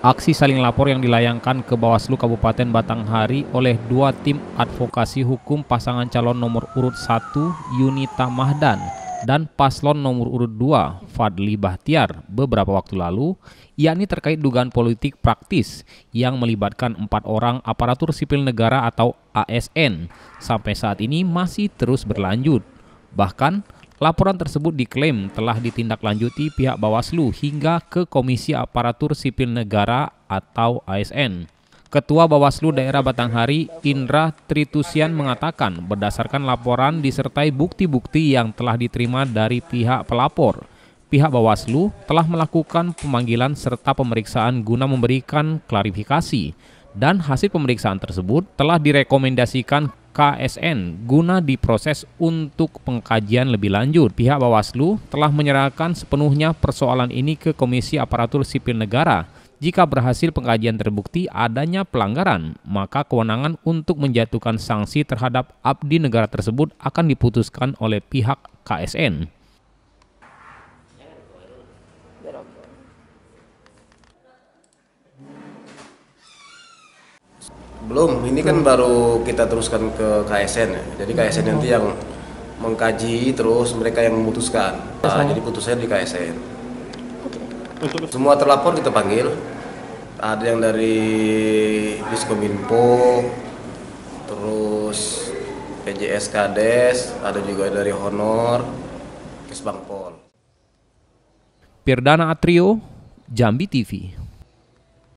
Aksi saling lapor yang dilayangkan ke Bawaslu Kabupaten Batanghari oleh dua tim advokasi hukum pasangan calon nomor urut 1 Yunita Mahdan dan paslon nomor urut 2 Fadli Bahtiar beberapa waktu lalu, yakni terkait dugaan politik praktis yang melibatkan empat orang aparatur sipil negara atau ASN, sampai saat ini masih terus berlanjut. Bahkan, Laporan tersebut diklaim telah ditindaklanjuti pihak Bawaslu hingga ke Komisi Aparatur Sipil Negara atau ASN. Ketua Bawaslu Daerah Batanghari, Indra Tritusian mengatakan berdasarkan laporan disertai bukti-bukti yang telah diterima dari pihak pelapor, pihak Bawaslu telah melakukan pemanggilan serta pemeriksaan guna memberikan klarifikasi dan hasil pemeriksaan tersebut telah direkomendasikan KSN guna diproses untuk pengkajian lebih lanjut. Pihak Bawaslu telah menyerahkan sepenuhnya persoalan ini ke Komisi Aparatur Sipil Negara. Jika berhasil pengkajian terbukti adanya pelanggaran, maka kewenangan untuk menjatuhkan sanksi terhadap abdi negara tersebut akan diputuskan oleh pihak KSN. Belum, ini kan baru kita teruskan ke KSN ya. Jadi KSN hmm. nanti yang mengkaji terus mereka yang memutuskan. Nah, jadi putusannya di KSN. Semua terlapor kita panggil. Ada yang dari Diskominfo, terus PJS Kades, ada juga dari Honor, Kesbangpol. Pirdana Atrio, Jambi TV.